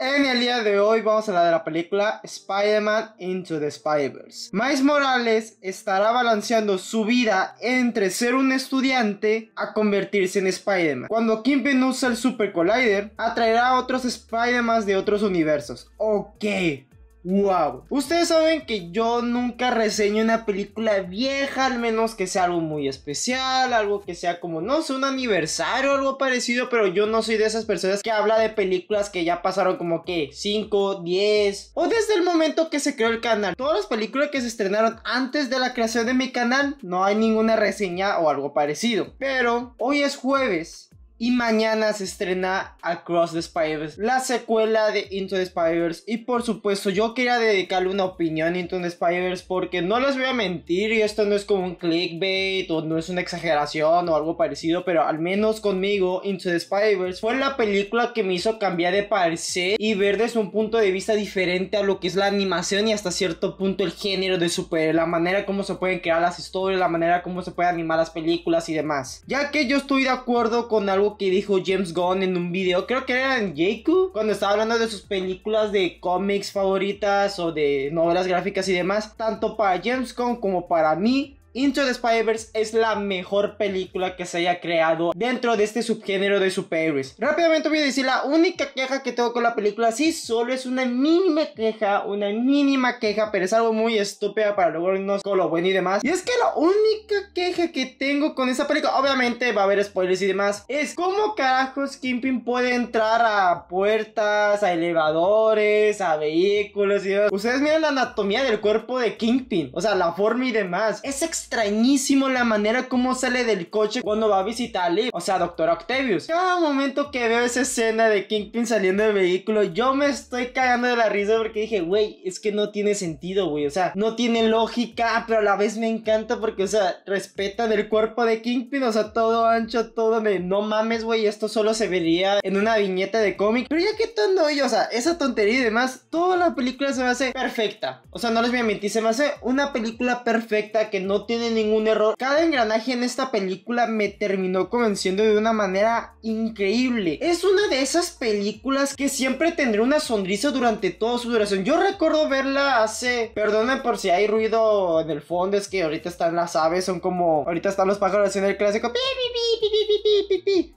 En el día de hoy vamos a hablar de la película Spider-Man Into the Spider-Verse. Miles Morales estará balanceando su vida entre ser un estudiante a convertirse en Spider-Man. Cuando Kim usa el Super Collider, atraerá a otros Spider-Man de otros universos. Ok, wow. Ustedes saben que yo nunca reseño una película vieja, al menos que sea algo muy especial, algo que sea como, no sé, un aniversario o algo parecido, pero yo no soy de esas personas que habla de películas que ya pasaron como que 5, 10 o desde el momento que se creó el canal. Todas las películas que se estrenaron antes de la creación de mi canal, no hay ninguna reseña o algo parecido. Pero hoy es jueves y mañana se estrena Across the Spiders, la secuela de Into the Spiders Y por supuesto, yo quería dedicarle una opinión a Into the Spiders porque no les voy a mentir y esto no es como un clickbait o no es una exageración o algo parecido, pero al menos conmigo, Into the Spiders fue la película que me hizo cambiar de parecer y ver desde un punto de vista diferente a lo que es la animación y hasta cierto punto el género de super, la manera como se pueden crear las historias, la manera como se pueden animar las películas y demás. Ya que yo estoy de acuerdo con algo que dijo James Gunn en un video, creo que era en cuando estaba hablando de sus películas de cómics favoritas o de novelas gráficas y demás, tanto para James Gunn como para mí, Into the spider es la mejor película que se haya creado dentro de este subgénero de superhéroes. Rápidamente voy a decir la única queja que tengo con la película, sí, solo es una mínima queja, una mínima queja, pero es algo muy estúpida para luego irnos con lo bueno y demás. Y es que la única queja que tengo con esa película, obviamente va a haber spoilers y demás, es cómo carajos Kingpin puede entrar a puertas, a elevadores, a vehículos y demás. Ustedes miren la anatomía del cuerpo de Kingpin, o sea, la forma y demás. Es extrañísimo la manera como sale del coche cuando va a visitar o sea, Doctor Octavius. Cada momento que veo esa escena de Kingpin saliendo del vehículo, yo me estoy cagando de la risa porque dije, güey, es que no tiene sentido, güey, o sea, no tiene lógica, pero a la vez me encanta porque, o sea, respetan el cuerpo de Kingpin, o sea, todo ancho, todo de no mames, güey, esto solo se vería en una viñeta de cómic. Pero ya que todo ello, o sea, esa tontería y demás, toda la película se me hace perfecta. O sea, no les voy a mentir, se me hace una película perfecta que no tiene tiene ningún error. Cada engranaje en esta película me terminó convenciendo de una manera increíble. Es una de esas películas que siempre tendré una sonrisa durante toda su duración. Yo recuerdo verla hace... Perdonen por si hay ruido en el fondo, es que ahorita están las aves, son como... Ahorita están los pájaros haciendo el clásico...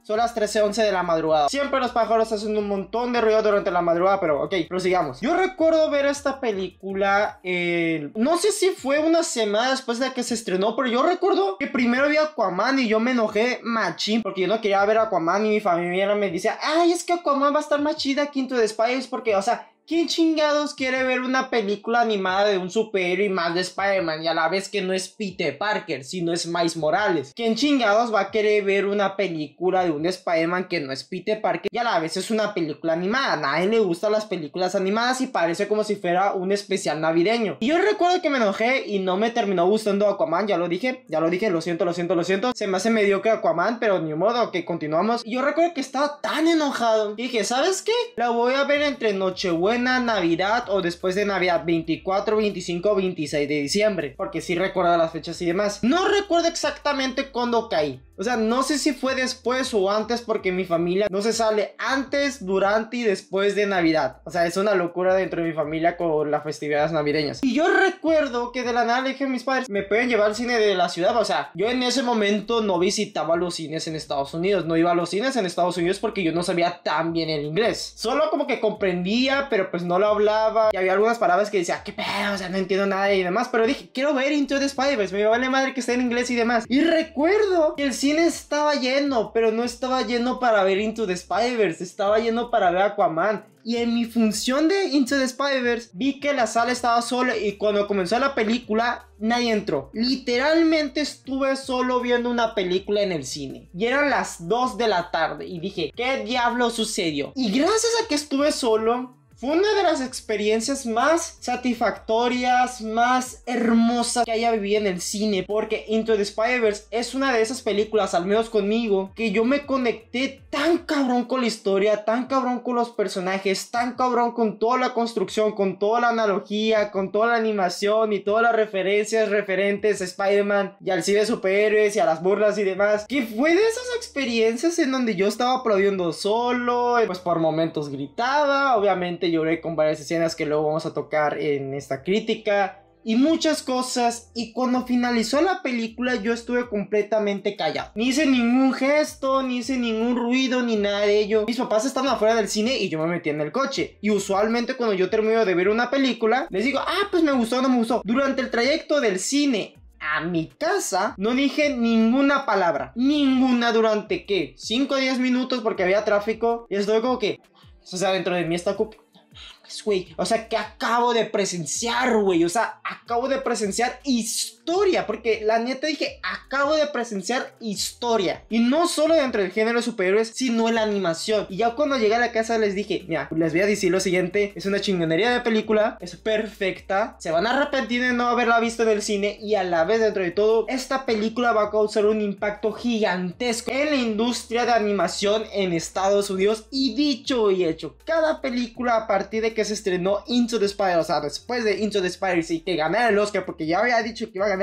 Son las 13.11 de la madrugada. Siempre los pájaros hacen un montón de ruido durante la madrugada, pero ok, prosigamos. Yo recuerdo ver esta película... en... no sé si fue una semana después de que se pero yo recuerdo que primero vi a Aquaman y yo me enojé machín porque yo no quería ver a Aquaman y mi familia me dice, ay, es que Aquaman va a estar más chida quinto en the porque, o sea, ¿Quién chingados quiere ver una película animada de un superhéroe y más de Spider-Man y a la vez que no es Peter Parker, sino es Miles Morales? ¿Quién chingados va a querer ver una película de un Spider-Man que no es Peter Parker y a la vez es una película animada? A nadie le gustan las películas animadas y parece como si fuera un especial navideño. Y yo recuerdo que me enojé y no me terminó gustando Aquaman, ya lo dije, ya lo dije, lo siento, lo siento, lo siento. Se me hace mediocre Aquaman, pero ni modo, que continuamos. Y yo recuerdo que estaba tan enojado. Y dije, ¿sabes qué? La voy a ver entre Nochebuena Navidad o después de Navidad, 24, 25, 26 de diciembre, porque si recuerda las fechas y demás. No recuerdo exactamente cuándo caí, o sea, no sé si fue después o antes porque mi familia no se sale antes, durante y después de Navidad. O sea, es una locura dentro de mi familia con las festividades navideñas. Y yo recuerdo que de la nada le dije a mis padres, me pueden llevar al cine de la ciudad. O sea, yo en ese momento no visitaba los cines en Estados Unidos. No iba a los cines en Estados Unidos porque yo no sabía tan bien el inglés. Solo como que comprendía, pero pues no lo hablaba. Y había algunas palabras que decía, qué pedo, o sea, no entiendo nada y demás. Pero dije, quiero ver Into the Spider-Verse. Me vale madre que esté en inglés y demás. Y recuerdo que el cine cine estaba lleno, pero no estaba lleno para ver Into the spider estaba lleno para ver Aquaman. Y en mi función de Into the Spider-Verse, vi que la sala estaba sola y cuando comenzó la película, nadie entró. Literalmente estuve solo viendo una película en el cine. Y eran las 2 de la tarde y dije, ¿qué diablo sucedió? Y gracias a que estuve solo, fue una de las experiencias más satisfactorias, más hermosas que haya vivido en el cine, porque Into the Spider-Verse es una de esas películas, al menos conmigo, que yo me conecté tan cabrón con la historia, tan cabrón con los personajes, tan cabrón con toda la construcción, con toda la analogía, con toda la animación y todas las referencias referentes a Spider-Man y al cine de superhéroes y a las burlas y demás, que fue de esas experiencias en donde yo estaba aplaudiendo solo, pues por momentos gritaba, obviamente lloré con varias escenas que luego vamos a tocar en esta crítica y muchas cosas y cuando finalizó la película yo estuve completamente callado. Ni hice ningún gesto, ni hice ningún ruido, ni nada de ello. Mis papás estaban afuera del cine y yo me metí en el coche. Y usualmente cuando yo termino de ver una película, les digo, ah, pues me gustó, no me gustó. Durante el trayecto del cine a mi casa, no dije ninguna palabra. Ninguna durante qué? 5 o 10 minutos porque había tráfico y estuve como que, o sea, dentro de mí está o sea, que acabo de presenciar, güey. O sea, acabo de presenciar y historia, porque la neta dije, acabo de presenciar historia. Y no solo dentro del género de superhéroes, sino en la animación. Y ya cuando llegué a la casa les dije, mira, les voy a decir lo siguiente, es una chingonería de película, es perfecta, se van a arrepentir de no haberla visto en el cine y a la vez dentro de todo, esta película va a causar un impacto gigantesco en la industria de animación en Estados Unidos. Y dicho y hecho, cada película a partir de que se estrenó Into the Spider, o sea, después de Into the Spider, Y que ganara el Oscar, porque ya había dicho que iba a ganar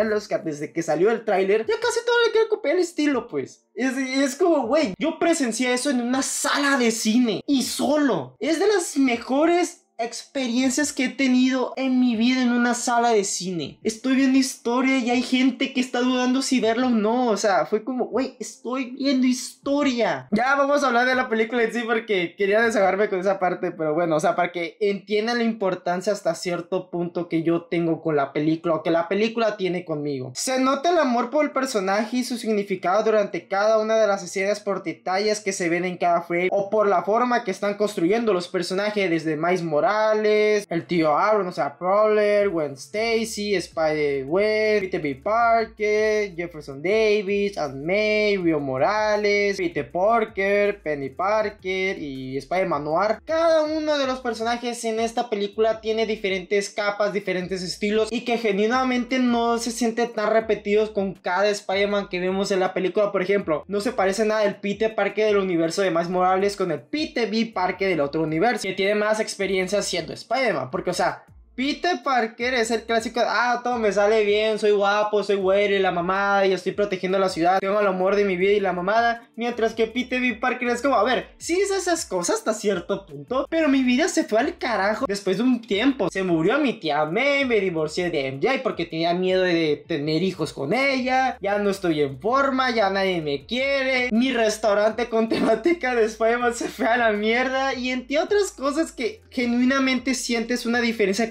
desde que salió el tráiler, ya casi todo le quiere copiar el estilo, pues. Es, es como, güey, yo presencié eso en una sala de cine y solo. Es de las mejores experiencias que he tenido en mi vida en una sala de cine. Estoy viendo historia y hay gente que está dudando si verlo o no. O sea, fue como, güey, estoy viendo historia. Ya vamos a hablar de la película en sí porque quería desahogarme con esa parte, pero bueno, o sea, para que entiendan la importancia hasta cierto punto que yo tengo con la película o que la película tiene conmigo. Se nota el amor por el personaje y su significado durante cada una de las escenas por detalles que se ven en cada frame o por la forma que están construyendo los personajes desde Miles Morales Morales, el tío Aaron, o sea, Prowler, Gwen Stacy, Spider-Gwen, Peter B. Parker, Jefferson Davis, Aunt May, Rio Morales, Peter Parker, Penny Parker y Spider-Man Noir. Cada uno de los personajes en esta película tiene diferentes capas, diferentes estilos y que genuinamente no se siente tan repetidos con cada Spider-Man que vemos en la película. Por ejemplo, no se parece nada el Peter Parker del universo de Miles Morales con el Peter B. Parker del otro universo, que tiene más experiencia Haciendo siendo Porque, o sea, Pete Parker es el clásico, ah, todo me sale bien, soy guapo, soy güero y la mamada, y estoy protegiendo la ciudad, tengo el amor de mi vida y la mamada, mientras que Pete B. Parker es como, a ver, sí es esas cosas hasta cierto punto, pero mi vida se fue al carajo después de un tiempo, se murió mi tía May, me divorcié de MJ porque tenía miedo de tener hijos con ella, ya no estoy en forma, ya nadie me quiere, mi restaurante con temática de spider se fue a la mierda, y entre otras cosas que genuinamente sientes una diferencia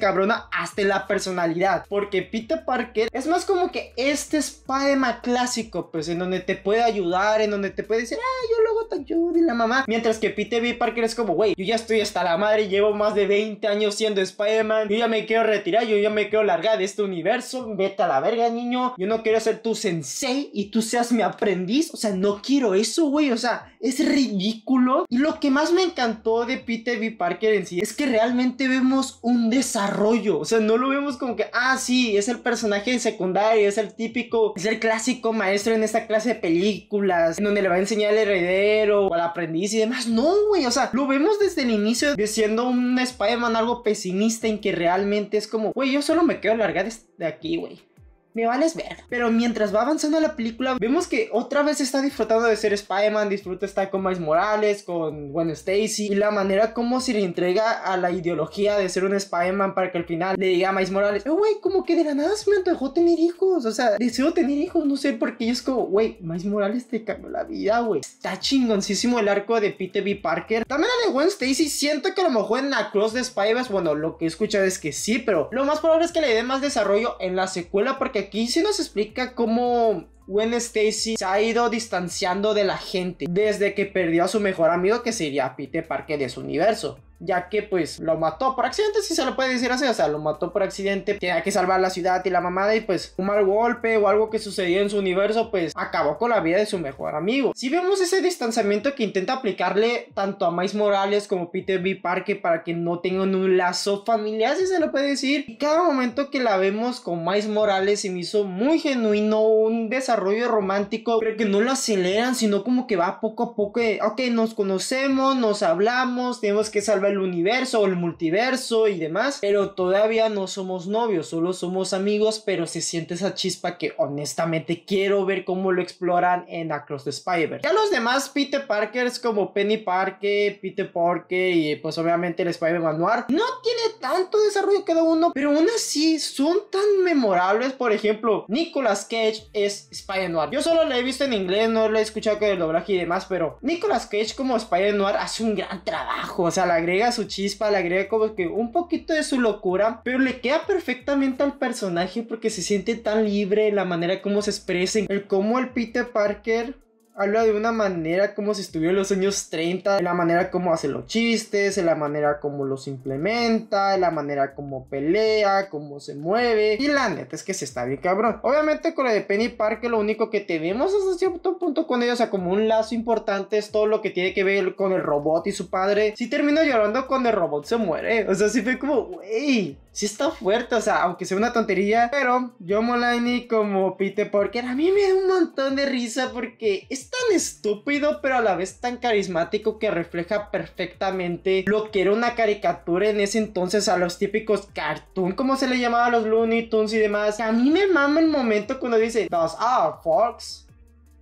hasta la personalidad. Porque Peter Parker es más como que este Spider-Man clásico, pues en donde te puede ayudar, en donde te puede decir, ah, yo luego te ayudo y la mamá. Mientras que Peter B. Parker es como, güey, yo ya estoy hasta la madre, llevo más de 20 años siendo Spider-Man, yo ya me quiero retirar, yo ya me quiero largar de este universo, vete a la verga, niño. Yo no quiero ser tu sensei y tú seas mi aprendiz. O sea, no quiero eso, güey. O sea, es ridículo. Y lo que más me encantó de Peter B. Parker en sí es que realmente vemos un desarrollo o sea, no lo vemos como que, ah, sí, es el personaje secundario, es el típico, es el clásico maestro en esta clase de películas, donde le va a enseñar al heredero o al aprendiz y demás. No, güey, o sea, lo vemos desde el inicio de siendo un Spider-Man algo pesimista en que realmente es como, güey, yo solo me quedo largar de aquí, güey me vales ver. Pero mientras va avanzando la película, vemos que otra vez está disfrutando de ser Spider-Man, disfruta estar con Miles Morales, con Gwen Stacy y la manera como se le entrega a la ideología de ser un Spider-Man para que al final le diga a Miles Morales, oh, güey, como que de la nada se me antojó tener hijos, o sea, deseo tener hijos, no sé por qué, y es como, güey, Miles Morales te cambió la vida, güey. Está chingoncísimo el arco de Peter B. Parker. También la de Gwen Stacy, siento que a lo mejor en la de de spiders bueno, lo que he escuchado es que sí, pero lo más probable es que le dé más desarrollo en la secuela porque aquí se nos explica cómo Gwen Stacy se ha ido distanciando de la gente desde que perdió a su mejor amigo que sería Pete Parker de su universo ya que pues lo mató por accidente, si se lo puede decir así, o sea, lo mató por accidente, tenía que salvar la ciudad y la mamada y pues un mal golpe o algo que sucedió en su universo pues acabó con la vida de su mejor amigo. Si vemos ese distanciamiento que intenta aplicarle tanto a Miles Morales como Peter B. Parker para que no tengan un lazo familiar, si se lo puede decir, y cada momento que la vemos con Miles Morales se me hizo muy genuino, un desarrollo romántico, pero que no lo aceleran, sino como que va poco a poco, de, ok, nos conocemos, nos hablamos, tenemos que salvar el universo o el multiverso y demás, pero todavía no somos novios, solo somos amigos, pero se siente esa chispa que honestamente quiero ver cómo lo exploran en Across the spider Ya los demás Peter Parkers como Penny Parker, Peter Parker y pues obviamente el Spider-Man Noir no tiene tanto desarrollo cada uno, pero aún así son tan memorables, por ejemplo, Nicolas Cage es Spider-Noir. Yo solo la he visto en inglés, no la he escuchado que el doblaje y demás, pero Nicolas Cage como Spider-Noir hace un gran trabajo, o sea, la agrega agrega su chispa, le agrega como que un poquito de su locura, pero le queda perfectamente al personaje porque se siente tan libre, la manera como se expresen el como el Peter Parker habla de una manera como si estuviera en los años 30, en la manera como hace los chistes, en la manera como los implementa, en la manera como pelea, cómo se mueve. Y la neta es que se está bien cabrón. Obviamente con la de Penny Parker lo único que te tenemos hasta cierto punto con ella, o sea, como un lazo importante es todo lo que tiene que ver con el robot y su padre. Si termina llorando con el robot se muere. O sea, sí fue como, wey, sí está fuerte, o sea, aunque sea una tontería, pero yo Molaini como Peter Parker a mí me da un montón de risa porque es tan estúpido pero a la vez tan carismático que refleja perfectamente lo que era una caricatura en ese entonces a los típicos cartoon, como se le llamaba a los Looney Tunes y demás. A mí me mama el momento cuando dice, "Those ah Fox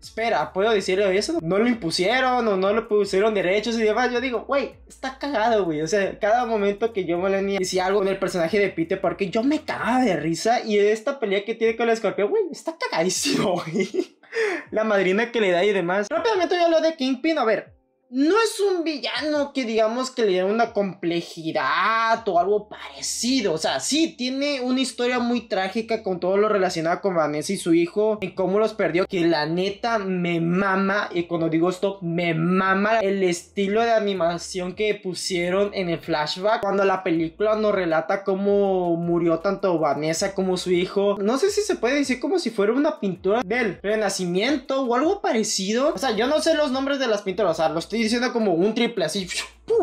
espera, puedo decirle eso no lo impusieron o no lo pusieron derechos y demás. Yo digo, güey, está cagado, güey. O sea, cada momento que yo y decía algo en el personaje de Pete Porque yo me cagaba de risa. Y esta pelea que tiene con el escorpión, güey, está cagadísimo, güey. La madrina que le da y demás. Rápidamente voy a de Kingpin. A ver, no es un villano que digamos que le da una complejidad o algo parecido. O sea, sí, tiene una historia muy trágica con todo lo relacionado con Vanessa y su hijo y cómo los perdió. Que la neta me mama, y cuando digo esto, me mama el estilo de animación que pusieron en el flashback. Cuando la película nos relata cómo murió tanto Vanessa como su hijo. No sé si se puede decir como si fuera una pintura del renacimiento o algo parecido. O sea, yo no sé los nombres de las pinturas, o sea, los estoy Diciendo como un triple así.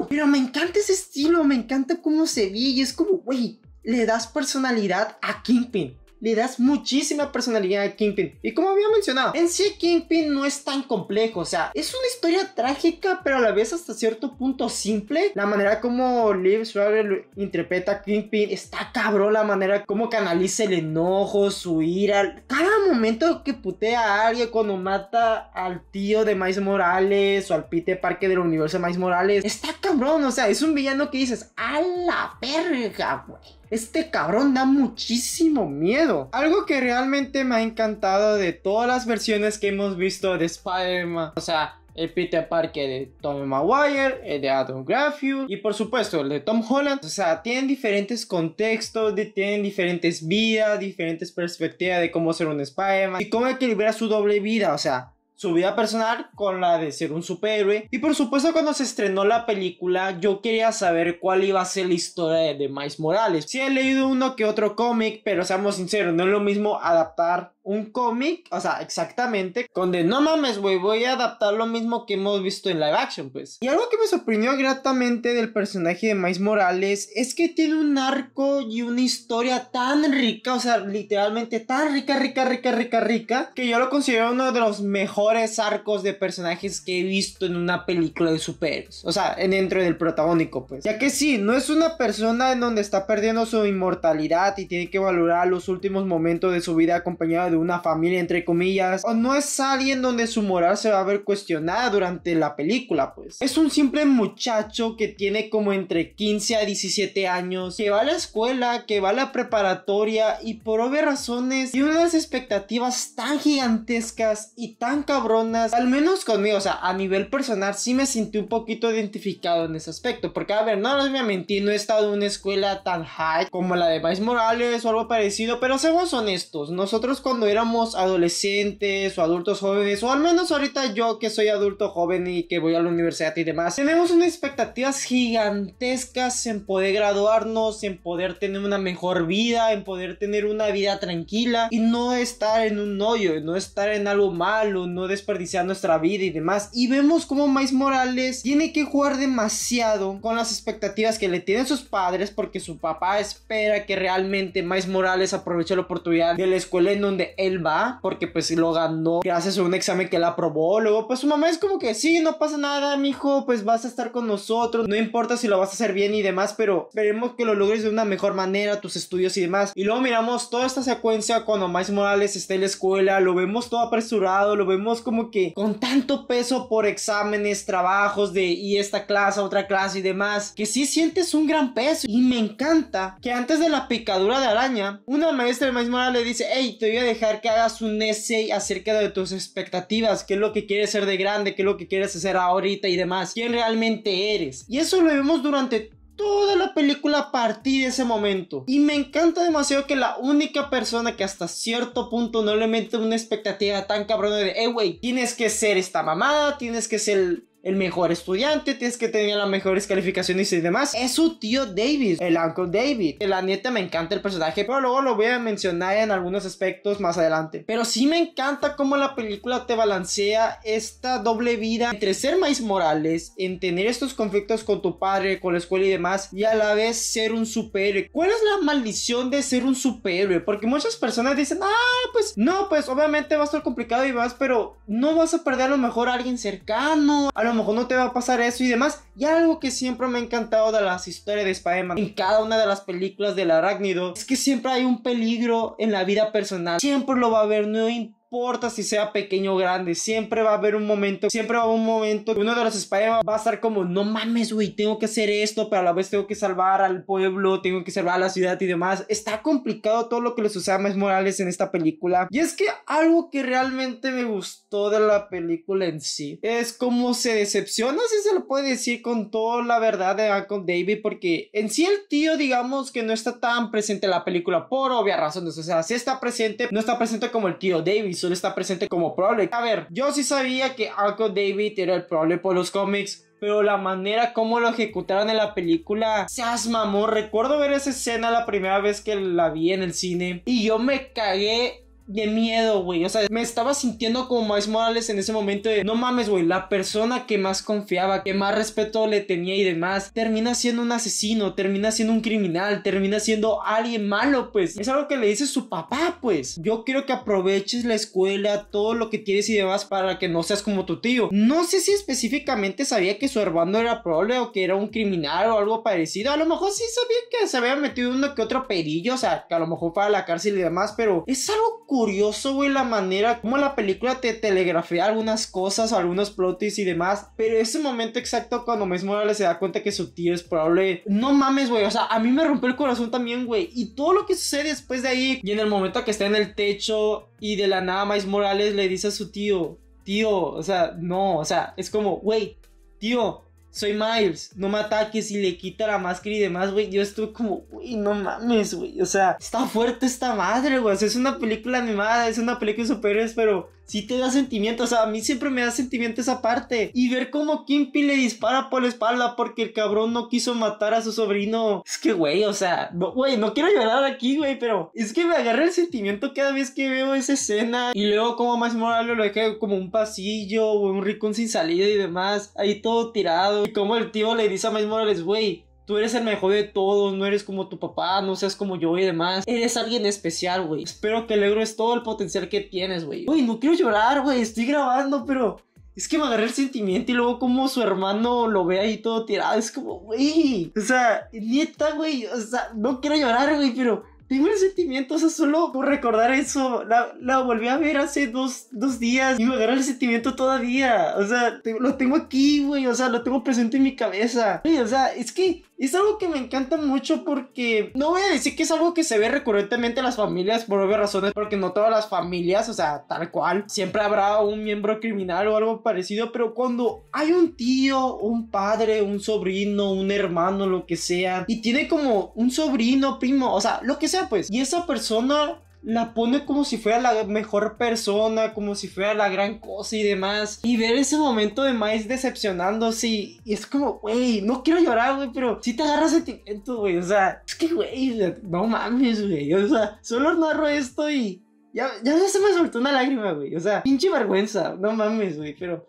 Pero me encanta ese estilo, me encanta cómo se ve y es como, güey, le das personalidad a Kingpin le das muchísima personalidad a Kingpin. Y como había mencionado, en sí Kingpin no es tan complejo, o sea, es una historia trágica, pero a la vez hasta cierto punto simple. La manera como Liv Schreiber interpreta a Kingpin está cabrón, la manera como canaliza el enojo, su ira. Cada momento que putea a alguien cuando mata al tío de Miles Morales o al Pite Parque del universo de Miles Morales, está cabrón, o sea, es un villano que dices, a la verga, güey. Este cabrón da muchísimo miedo. Algo que realmente me ha encantado de todas las versiones que hemos visto de Spider-Man. O sea, el Peter Parker de Tommy Maguire, el de Adam Garfield y por supuesto el de Tom Holland. O sea, tienen diferentes contextos, tienen diferentes vidas, diferentes perspectivas de cómo ser un Spider-Man y cómo equilibrar su doble vida. O sea, su vida personal con la de ser un superhéroe. Y por supuesto cuando se estrenó la película yo quería saber cuál iba a ser la historia de, Morales. Si he leído uno que otro cómic, pero seamos sinceros, no es lo mismo adaptar un cómic, o sea, exactamente, con de no mames, güey, voy a adaptar lo mismo que hemos visto en live action, pues. Y algo que me sorprendió gratamente del personaje de Mais Morales es que tiene un arco y una historia tan rica, o sea, literalmente tan rica, rica, rica, rica, rica, que yo lo considero uno de los mejores arcos de personajes que he visto en una película de superhéroes, o sea, dentro del protagónico, pues. Ya que sí, no es una persona en donde está perdiendo su inmortalidad y tiene que valorar los últimos momentos de su vida acompañado de una familia entre comillas, o no es alguien donde su moral se va a ver cuestionada durante la película, pues. Es un simple muchacho que tiene como entre 15 a 17 años, que va a la escuela, que va a la preparatoria y por obvias razones y unas expectativas tan gigantescas y tan cabronas, al menos conmigo, o sea, a nivel personal sí me sentí un poquito identificado en ese aspecto, porque a ver, no les voy a mentir, no he estado en una escuela tan high como la de Vice Morales o algo parecido, pero seamos honestos, nosotros cuando éramos adolescentes o adultos jóvenes, o al menos ahorita yo que soy adulto joven y que voy a la universidad y demás, tenemos unas expectativas gigantescas en poder graduarnos, en poder tener una mejor vida, en poder tener una vida tranquila y no estar en un hoyo, no estar en algo malo, no desperdiciar nuestra vida y demás. Y vemos como Mais Morales tiene que jugar demasiado con las expectativas que le tienen sus padres porque su papá espera que realmente Mais Morales aproveche la oportunidad de la escuela en donde él va porque pues lo ganó, gracias a un examen que él aprobó, luego pues su mamá es como que sí, no pasa nada, mijo, pues vas a estar con nosotros, no importa si lo vas a hacer bien y demás, pero esperemos que lo logres de una mejor manera, tus estudios y demás. Y luego miramos toda esta secuencia cuando Miles Morales está en la escuela, lo vemos todo apresurado, lo vemos como que con tanto peso por exámenes, trabajos de y esta clase, otra clase y demás, que sí sientes un gran peso y me encanta que antes de la picadura de araña, una maestra de Miles Morales le dice, hey, te voy a dejar que hagas un essay acerca de tus expectativas, qué es lo que quieres ser de grande, qué es lo que quieres hacer ahorita y demás, quién realmente eres. Y eso lo vemos durante toda la película a partir de ese momento. Y me encanta demasiado que la única persona que hasta cierto punto no le mete una expectativa tan cabrona de, eh, güey, tienes que ser esta mamada, tienes que ser el mejor estudiante, tienes que tener las mejores calificaciones y demás. Es su tío David el Uncle David. La nieta me encanta el personaje, pero luego lo voy a mencionar en algunos aspectos más adelante. Pero sí me encanta cómo la película te balancea esta doble vida entre ser más Morales, en tener estos conflictos con tu padre, con la escuela y demás, y a la vez ser un superhéroe. ¿Cuál es la maldición de ser un superhéroe? Porque muchas personas dicen, ah, pues no, pues obviamente va a estar complicado y más pero no vas a perder a lo mejor a alguien cercano, a lo mejor no te va a pasar eso y demás. Y algo que siempre me ha encantado de las historias de Spiderman en cada una de las películas del arácnido, es que siempre hay un peligro en la vida personal. Siempre lo va a haber, no importa si sea pequeño o grande, siempre va a haber un momento, siempre va a haber un momento que uno de los spider va a estar como, no mames, güey, tengo que hacer esto, pero a la vez tengo que salvar al pueblo, tengo que salvar a la ciudad y demás. Está complicado todo lo que le sucede a Miles Morales en esta película. Y es que algo que realmente me gustó de la película en sí es cómo se decepciona, si se lo puede decir con toda la verdad de con David, porque en sí el tío, digamos que no está tan presente en la película por obvias razones, o sea, si está presente, no está presente como el tío Davis solo está presente como problem. A ver, yo sí sabía que Uncle David era el problema por los cómics, pero la manera como lo ejecutaron en la película, seas mamor! Recuerdo ver esa escena la primera vez que la vi en el cine y yo me cagué de miedo, güey. O sea, me estaba sintiendo como más Morales en ese momento de, no mames, güey, la persona que más confiaba, que más respeto le tenía y demás, termina siendo un asesino, termina siendo un criminal, termina siendo alguien malo, pues. Es algo que le dice su papá, pues. Yo quiero que aproveches la escuela, todo lo que tienes y demás para que no seas como tu tío. No sé si específicamente sabía que su hermano era prole o que era un criminal o algo parecido. A lo mejor sí sabía que se había metido uno que otro perillo, o sea, que a lo mejor fue a la cárcel y demás, pero es algo curioso curioso, güey, la manera como la película te telegrafía algunas cosas, algunos plotis y demás. Pero ese momento exacto cuando Miles Morales se da cuenta que su tío es probable. No mames, güey. O sea, a mí me rompió el corazón también, güey. Y todo lo que sucede después de ahí. Y en el momento que está en el techo y de la nada Miles Morales le dice a su tío, tío, o sea, no, o sea, es como, güey, tío, soy Miles, no me ataques y le quita la máscara y demás, güey. Yo estuve como, uy, no mames, güey. O sea, está fuerte esta madre, güey. es una película animada, es una película de superhéroes, pero si te da sentimiento. O sea, a mí siempre me da sentimiento esa parte. Y ver cómo Kimpy le dispara por la espalda porque el cabrón no quiso matar a su sobrino. Es que, güey, o sea, güey, no, quiero llorar aquí, güey, pero es que me agarra el sentimiento cada vez que veo esa escena. Y luego, como más Morales lo deja como un pasillo o un rincón sin salida y demás, ahí todo tirado. Y como el tío le dice a Miles Morales, güey, Tú eres el mejor de todos, no eres como tu papá, no seas como yo y demás. Eres alguien especial, güey. Espero que logres todo el potencial que tienes, güey. Güey, no quiero llorar, güey. Estoy grabando, pero es que me agarré el sentimiento y luego como su hermano lo ve ahí todo tirado. Es como, güey. O sea, nieta, güey. O sea, no quiero llorar, güey, pero tengo el sentimiento, o sea, solo por recordar eso, la, la volví a ver hace dos, dos, días y me agarra el sentimiento todavía. O sea, lo tengo aquí, güey, o sea, lo tengo presente en mi cabeza. y o sea, es que es algo que me encanta mucho porque no voy a decir que es algo que se ve recurrentemente en las familias por obvias razones, porque no todas las familias, o sea, tal cual, siempre habrá un miembro criminal o algo parecido, pero cuando hay un tío, un padre, un sobrino, un hermano, lo que sea, y tiene como un sobrino, primo, o sea, lo que sea, pues. Y esa persona la pone como si fuera la mejor persona, como si fuera la gran cosa y demás. Y ver ese momento de más decepcionándose y, es como, güey, no quiero llorar, güey, pero si te te el sentimiento, güey. O sea, es que, güey, no mames, güey. O sea, solo narro esto y ya, ya se me soltó una lágrima, güey. O sea, pinche vergüenza, no mames, güey, pero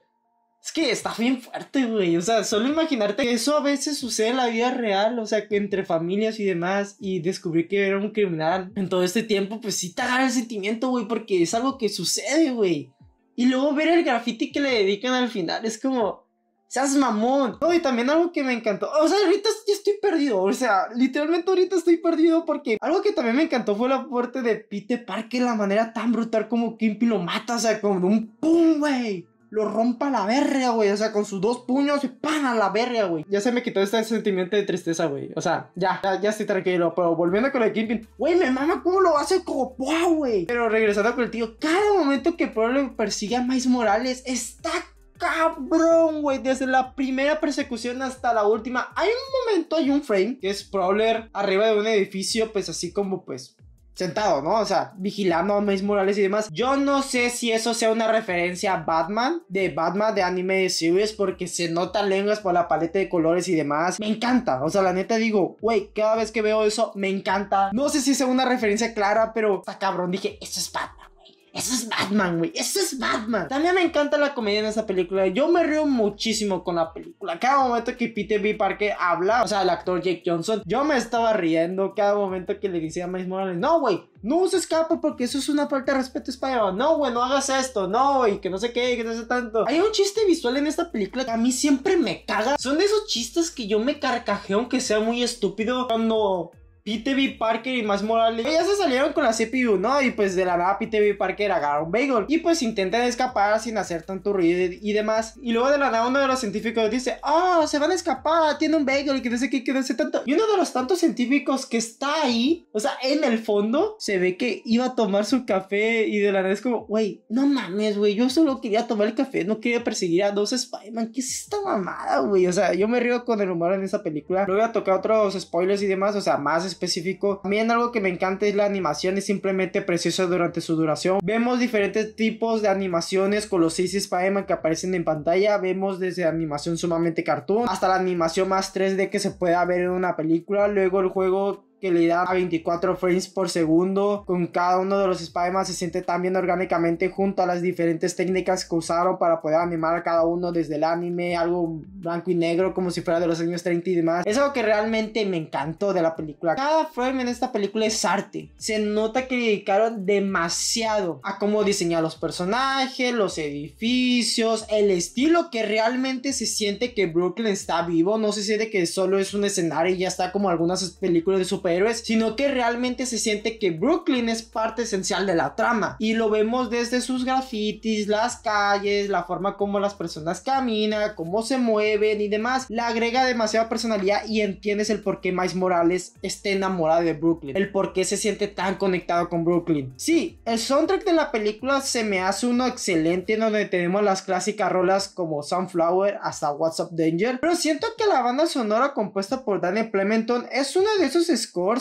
que está bien fuerte, güey. O sea, solo imaginarte que eso a veces sucede en la vida real, o sea, que entre familias y demás, y descubrir que era un criminal en todo este tiempo, pues sí te agarra el sentimiento, güey, porque es algo que sucede, güey. Y luego ver el graffiti que le dedican al final es como, seas mamón. No, y también algo que me encantó. O sea, ahorita yo estoy perdido. O sea, literalmente ahorita estoy perdido porque algo que también me encantó fue la muerte de Pete Parker, la manera tan brutal como Kimpy lo mata. O sea, como un pum, güey lo rompa la verga, güey. O sea, con sus dos puños y pan a la verga, güey. Ya se me quitó este sentimiento de tristeza, güey. O sea, ya, ya, ya estoy tranquilo. Pero volviendo con el Kingpin, güey, me mama cómo lo hace Copoa, güey. Pero regresando con el tío, cada momento que Pablo persigue a Mais Morales está cabrón, güey. Desde la primera persecución hasta la última. Hay un momento, hay un frame que es Prowler arriba de un edificio, pues así como pues sentado, ¿no? O sea, vigilando a mis Morales y demás. Yo no sé si eso sea una referencia a Batman, de Batman de anime de series, porque se nota lenguas por la paleta de colores y demás. Me encanta, o sea, la neta digo, güey, cada vez que veo eso, me encanta. No sé si sea una referencia clara, pero está cabrón, dije, eso es Batman. Eso es Batman, güey. Eso es Batman. También me encanta la comedia en esa película. Yo me río muchísimo con la película. Cada momento que Peter B. Parker habla, o sea, el actor Jake Johnson, yo me estaba riendo cada momento que le decía a Miles Morales, no, güey, no se escapa porque eso es una falta de respeto a No, güey, no hagas esto. No, güey, que no sé qué, que no sé tanto. Hay un chiste visual en esta película que a mí siempre me caga. Son de esos chistes que yo me carcajeo aunque sea muy estúpido cuando Pete Parker y más Morales ya se salieron con la CPU, ¿no? Y pues de la nada Pete Parker agarra un bagel y pues intentan escapar sin hacer tanto ruido y demás. Y luego de la nada uno de los científicos dice, ah, se van a escapar, tiene un bagel y que no sé qué, que no sé tanto. Y uno de los tantos científicos que está ahí, o sea, en el fondo, se ve que iba a tomar su café y de la nada es como, güey, no mames, güey, yo solo quería tomar el café, no quería perseguir a dos Spider-Man, ¿qué es esta mamada, güey? O sea, yo me río con el humor en esa película. Luego voy a tocar otros spoilers y demás, o sea, más específico. También algo que me encanta es la animación, es simplemente preciosa durante su duración. Vemos diferentes tipos de animaciones con los 6 Paema que aparecen en pantalla. Vemos desde animación sumamente cartoon hasta la animación más 3D que se pueda ver en una película. Luego el juego que le da a 24 frames por segundo. Con cada uno de los spider se siente tan bien orgánicamente junto a las diferentes técnicas que usaron para poder animar a cada uno desde el anime, algo blanco y negro como si fuera de los años 30 y demás. Es algo que realmente me encantó de la película. Cada frame en esta película es arte. Se nota que dedicaron demasiado a cómo diseñar los personajes, los edificios, el estilo que realmente se siente que Brooklyn está vivo. No se siente que solo es un escenario y ya está como algunas películas de super héroes sino que realmente se siente que Brooklyn es parte esencial de la trama. Y lo vemos desde sus grafitis, las calles, la forma como las personas caminan, cómo se mueven y demás. Le agrega demasiada personalidad y entiendes el por qué Miles Morales está enamorado de Brooklyn, el por qué se siente tan conectado con Brooklyn. Sí, el soundtrack de la película se me hace uno excelente en donde tenemos las clásicas rolas como Sunflower hasta What's Up Danger, pero siento que la banda sonora compuesta por Danny Plementon es uno de esos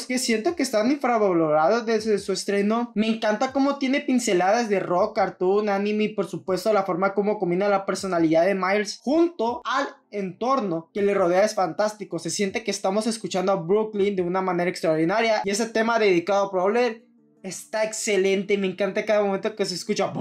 que siento que están infravalorados desde su estreno. Me encanta cómo tiene pinceladas de rock, cartoon, anime y por supuesto la forma como combina la personalidad de Miles junto al entorno que le rodea es fantástico. Se siente que estamos escuchando a Brooklyn de una manera extraordinaria y ese tema dedicado a Problem está excelente. Me encanta cada momento que se escucha.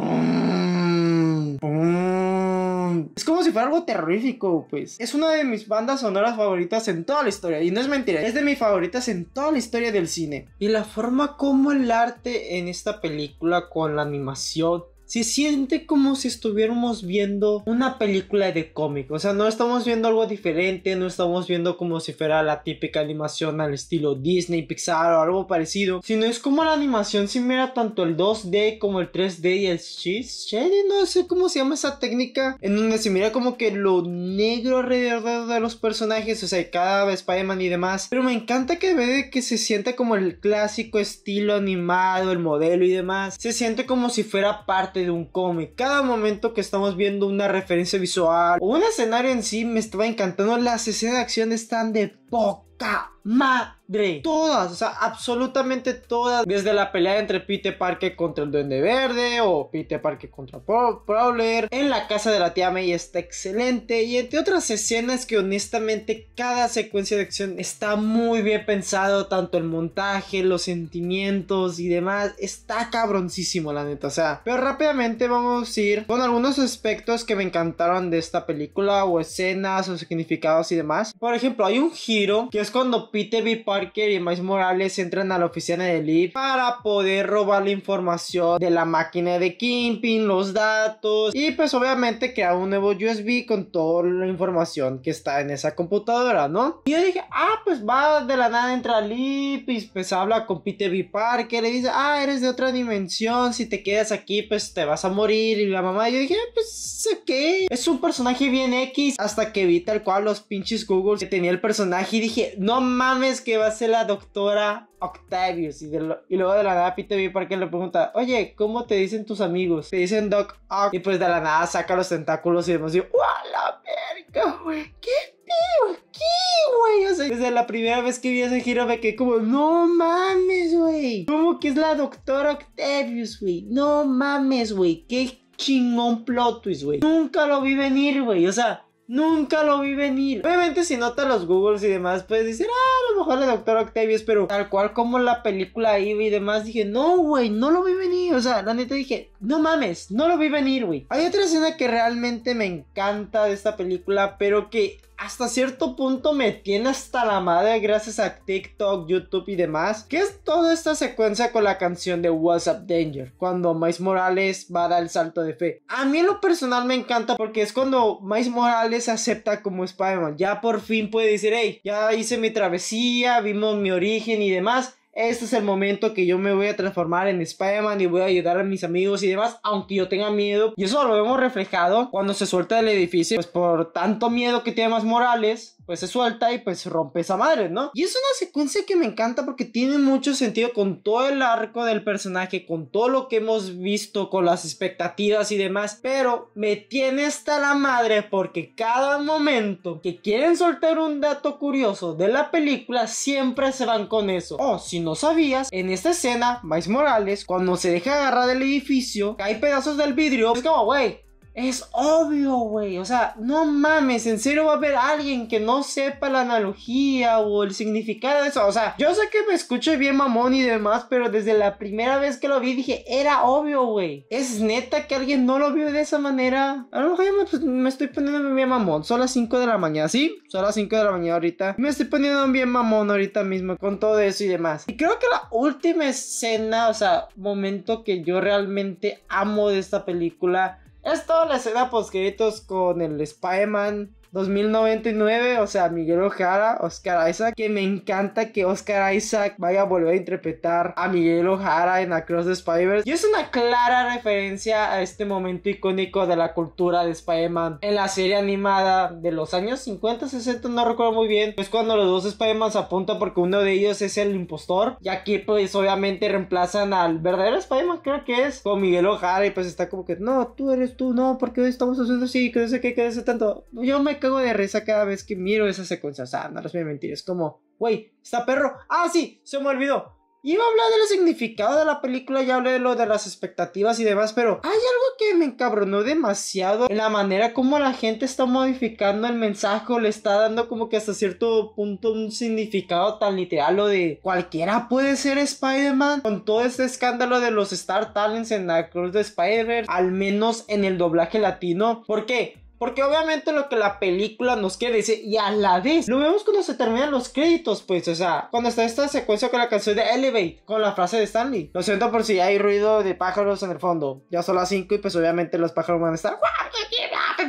Es como si fuera algo terrorífico, pues. Es una de mis bandas sonoras favoritas en toda la historia. Y no es mentira, es de mis favoritas en toda la historia del cine. Y la forma como el arte en esta película con la animación se siente como si estuviéramos viendo una película de cómic. O sea, no estamos viendo algo diferente, no estamos viendo como si fuera la típica animación al estilo Disney, Pixar o algo parecido, sino es como la animación mira tanto el 2D como el 3D y el Cheese. no sé cómo se llama esa técnica, en donde se mira como que lo negro alrededor de los personajes, o sea, cada Spider-Man y demás. Pero me encanta que ve que se siente como el clásico estilo animado, el modelo y demás, se siente como si fuera parte de un cómic. Cada momento que estamos viendo una referencia visual o un escenario en sí me estaba encantando. Las escenas de acción están de poca madre. Todas, o sea, absolutamente todas. Desde la pelea entre Pete Parker contra el Duende Verde o Pete Parker contra Prowler. En la casa de la tía May está excelente. Y entre otras escenas que honestamente cada secuencia de acción está muy bien pensado. Tanto el montaje, los sentimientos y demás. Está cabroncísimo la neta. O sea, pero rápidamente vamos a ir con algunos aspectos que me encantaron de esta película o escenas o significados y demás. Por ejemplo, hay un giro que es cuando Pete B. Parker y más Morales entran a la oficina de Lip para poder robar la información de la máquina de Kingpin, los datos y pues obviamente crea un nuevo USB con toda la información que está en esa computadora, ¿no? Y yo dije, ah, pues va de la nada entra Lip y pues habla con Peter B. Parker le dice, ah, eres de otra dimensión, si te quedas aquí pues te vas a morir y la mamá, yo dije, ah, pues ok, es un personaje bien X hasta que vi tal cual los pinches Google que tenía el personaje y dije, no mames que va hace la doctora Octavius. Y, luego de la nada Peter para que le pregunta, oye, ¿cómo te dicen tus amigos? Te dicen Doc Ock. Y pues de la nada saca los tentáculos y demás. Y yo, la verga, güey! ¿Qué tío? ¿Qué, güey? O sea, desde la primera vez que vi ese giro me quedé como, no mames, güey. ¿Cómo que es la doctora Octavius, güey? No mames, güey. ¿Qué chingón plot twist, güey. Nunca lo vi venir, güey. O sea, Nunca lo vi venir. Obviamente si nota los Googles y demás, puedes decir, ah, a lo mejor el Doctor Octavius, pero tal cual como la película iba y demás, dije, no, güey, no lo vi venir. O sea, la neta dije, no mames, no lo vi venir, güey. Hay otra escena que realmente me encanta de esta película, pero que hasta cierto punto me tiene hasta la madre gracias a TikTok, YouTube y demás, ¿Qué es toda esta secuencia con la canción de What's Up Danger, cuando Mais Morales va a dar el salto de fe. A mí en lo personal me encanta porque es cuando Mais Morales acepta como Spider-Man, ya por fin puede decir, hey, ya hice mi travesía, vimos mi origen y demás este es el momento que yo me voy a transformar en Spider-Man y voy a ayudar a mis amigos y demás, aunque yo tenga miedo. Y eso lo vemos reflejado cuando se suelta del edificio, pues por tanto miedo que tiene más Morales, pues se suelta y pues rompe esa madre, ¿no? Y es una secuencia que me encanta porque tiene mucho sentido con todo el arco del personaje, con todo lo que hemos visto, con las expectativas y demás, pero me tiene hasta la madre porque cada momento que quieren soltar un dato curioso de la película siempre se van con eso. O oh, si no sabías, en esta escena, Mais Morales, cuando se deja agarrar del edificio, cae pedazos del vidrio, es como, wey, es obvio, güey. O sea, no mames, en serio va a haber alguien que no sepa la analogía o el significado de eso. O sea, yo sé que me escuché bien mamón y demás, pero desde la primera vez que lo vi dije, era obvio, güey. Es neta que alguien no lo vio de esa manera. A lo mejor ya pues, me, estoy poniendo bien mamón. Son las 5 de la mañana, ¿sí? Son las 5 de la mañana ahorita. Me estoy poniendo bien mamón ahorita mismo con todo eso y demás. Y creo que la última escena, o sea, momento que yo realmente amo de esta película esto la escena posqueritos con el Spider-Man 2099, o sea, Miguel Ojara, Oscar Isaac, que me encanta que Oscar Isaac vaya a volver a interpretar a Miguel Ojara en Across the spider Y es una clara referencia a este momento icónico de la cultura de Spider-Man en la serie animada de los años 50, 60, no recuerdo muy bien. Es cuando los dos Spider-Man se apuntan porque uno de ellos es el impostor. Y aquí, pues, obviamente reemplazan al verdadero Spider-Man, creo que es, con Miguel Ojara. Y pues está como que, no, tú eres tú, no, porque estamos haciendo así, que no sé qué, que tanto. Yo me de reza cada vez que miro esa secuencia. O sea, no les voy a mentir, es como, güey, está perro. Ah, sí, se me olvidó. Iba a hablar del significado de la película, ya hablé de lo de las expectativas y demás, pero hay algo que me encabronó demasiado en la manera como la gente está modificando el mensaje le está dando como que hasta cierto punto un significado tan literal lo de cualquiera puede ser Spider-Man. Con todo este escándalo de los Star Talents en la Cruz de Spider, al menos en el doblaje latino, ¿por qué? Porque obviamente lo que la película nos quiere decir, y a la vez, lo vemos cuando se terminan los créditos, pues, o sea, cuando está esta secuencia con la canción de Elevate, con la frase de Stanley. Lo siento por si hay ruido de pájaros en el fondo. Ya son las 5 y pues obviamente los pájaros van a estar...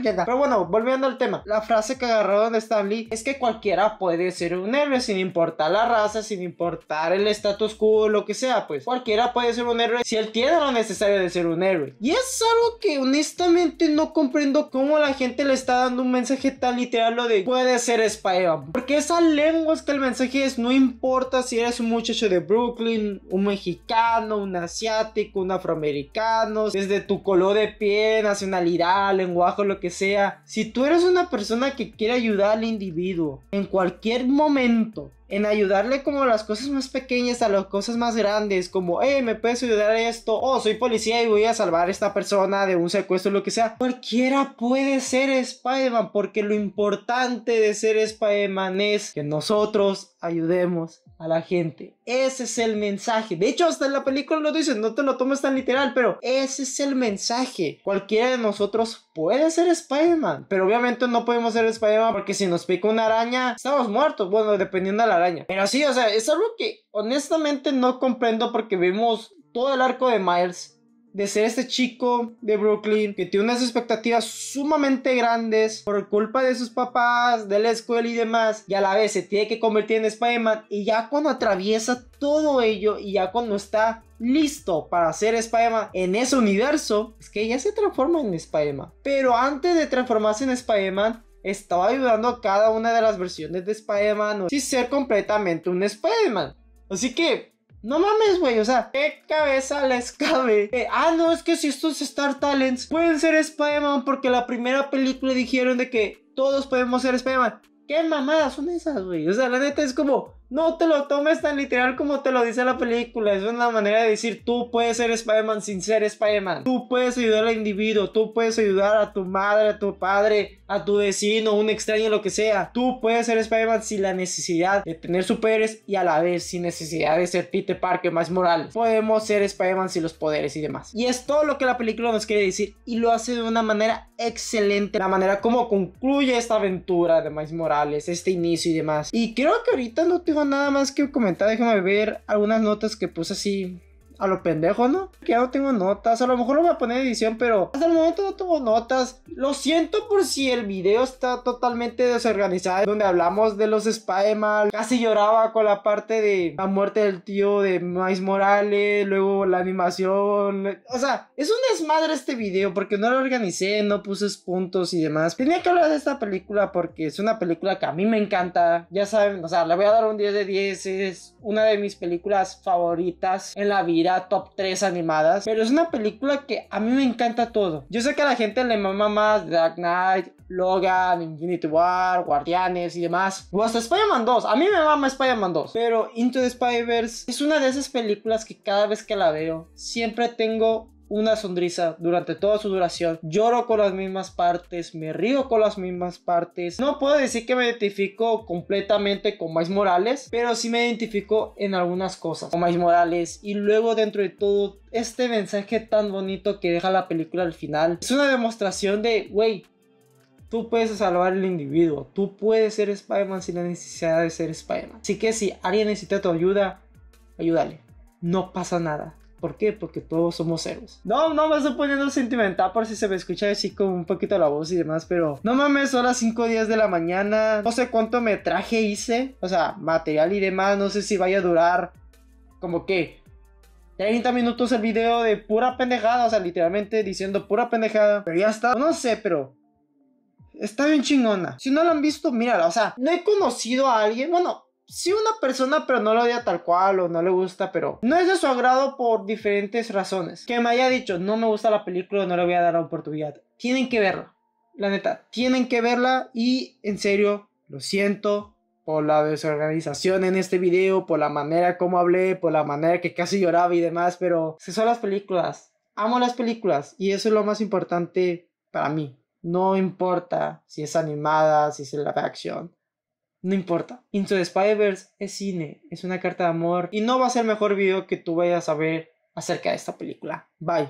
Pero bueno, volviendo al tema, la frase que agarraron de Stanley es que cualquiera puede ser un héroe sin importar la raza, sin importar el status quo, lo que sea, pues cualquiera puede ser un héroe si él tiene lo necesario de ser un héroe. Y es algo que honestamente no comprendo cómo la gente le está dando un mensaje tan literal lo de puede ser español. Porque esa lengua es que el mensaje es no importa si eres un muchacho de Brooklyn, un mexicano, un asiático, un afroamericano, desde tu color de pie, nacionalidad, lenguaje, lo que sea. Si tú eres una persona que quiere ayudar al individuo en cualquier momento, en ayudarle como las cosas más pequeñas, a las cosas más grandes, como, hey, eh, me puedes ayudar a esto, oh, soy policía y voy a salvar a esta persona de un secuestro, lo que sea. Cualquiera puede ser Spider-Man, porque lo importante de ser Spider-Man es que nosotros ayudemos a la gente. Ese es el mensaje. De hecho, hasta en la película lo dicen, no te lo tomes tan literal, pero ese es el mensaje. Cualquiera de nosotros puede ser Spider-Man, pero obviamente no podemos ser Spider-Man porque si nos pica una araña, estamos muertos. Bueno, dependiendo de la araña. Pero sí, o sea, es algo que honestamente no comprendo porque vemos todo el arco de Miles de ser este chico de Brooklyn que tiene unas expectativas sumamente grandes por culpa de sus papás, de la escuela y demás, y a la vez se tiene que convertir en Spider-Man y ya cuando atraviesa todo ello y ya cuando está listo para ser Spider-Man en ese universo, es que ya se transforma en Spider-Man. Pero antes de transformarse en Spider-Man, estaba ayudando a cada una de las versiones de Spider-Man sin ser completamente un Spider-Man. Así que no mames, güey, o sea, ¿qué cabeza les cabe? Eh, ah, no, es que si estos Star Talents pueden ser Spider-Man porque la primera película dijeron de que todos podemos ser Spider-Man. ¿Qué mamadas son esas, güey? O sea, la neta es como, no te lo tomes tan literal como te lo dice la película. Es una manera de decir, tú puedes ser Spider-Man sin ser Spider-Man. Tú puedes ayudar al individuo, tú puedes ayudar a tu madre, a tu padre, a tu vecino, un extraño, lo que sea. Tú puedes ser Spider-Man sin la necesidad de tener superes y a la vez sin necesidad de ser Peter Parker más moral. Podemos ser Spider-Man sin los poderes y demás. Y es todo lo que la película nos quiere decir y lo hace de una manera excelente. La manera como concluye esta aventura de Miles Morales, este inicio y demás. Y creo que ahorita no te nada más que comentar. Déjame ver algunas notas que puse así a lo pendejo, ¿no? Que ya no tengo notas. A lo mejor lo voy a poner en edición, pero hasta el momento no tengo notas. Lo siento por si el video está totalmente desorganizado. Donde hablamos de los Spider-Man. Casi lloraba con la parte de la muerte del tío de Mais Morales. Luego la animación. O sea, es un desmadre este video porque no lo organicé, no puse puntos y demás. Tenía que hablar de esta película porque es una película que a mí me encanta. Ya saben, o sea, le voy a dar un 10 de 10. Es una de mis películas favoritas en la vida top 3 animadas. Pero es una película que a mí me encanta todo. Yo sé que a la gente le mama más Dark Knight, Logan, Infinity War, Guardianes y demás. O hasta Spider-Man 2. A mí me mama Spider-Man 2. Pero Into the Spider-Verse es una de esas películas que cada vez que la veo siempre tengo una sonrisa durante toda su duración. Lloro con las mismas partes, me río con las mismas partes. No puedo decir que me identifico completamente con Miles Morales, pero sí me identifico en algunas cosas con Miles Morales. Y luego dentro de todo, este mensaje tan bonito que deja la película al final es una demostración de, wey, Tú puedes salvar El individuo, tú puedes ser Spider-Man sin la necesidad de ser Spider-Man. Así que si alguien necesita tu ayuda, ayúdale. No pasa nada. ¿Por qué? Porque todos somos héroes. No, no me estoy poniendo sentimental por si se me escucha así con un poquito la voz y demás, pero no mames, son las 5 días de la mañana, no sé cuánto metraje hice, o sea, material y demás, no sé si vaya a durar como que 30 minutos el video de pura pendejada, o sea, literalmente diciendo pura pendejada, pero ya está, no sé, pero está bien chingona. Si no lo han visto, mírala, o sea, no he conocido a alguien, bueno, si una persona, pero no lo odia tal cual o no le gusta, pero no es de su agrado por diferentes razones. Que me haya dicho, no me gusta la película, no le voy a dar la oportunidad. Tienen que verla. La neta, tienen que verla y en serio, lo siento por la desorganización en este video, por la manera como hablé, por la manera que casi lloraba y demás, pero se son las películas. Amo las películas y eso es lo más importante para mí. No importa si es animada, si es la reacción... No importa. Into the spider es cine, es una carta de amor y no va a ser mejor video que tú vayas a ver acerca de esta película. Bye.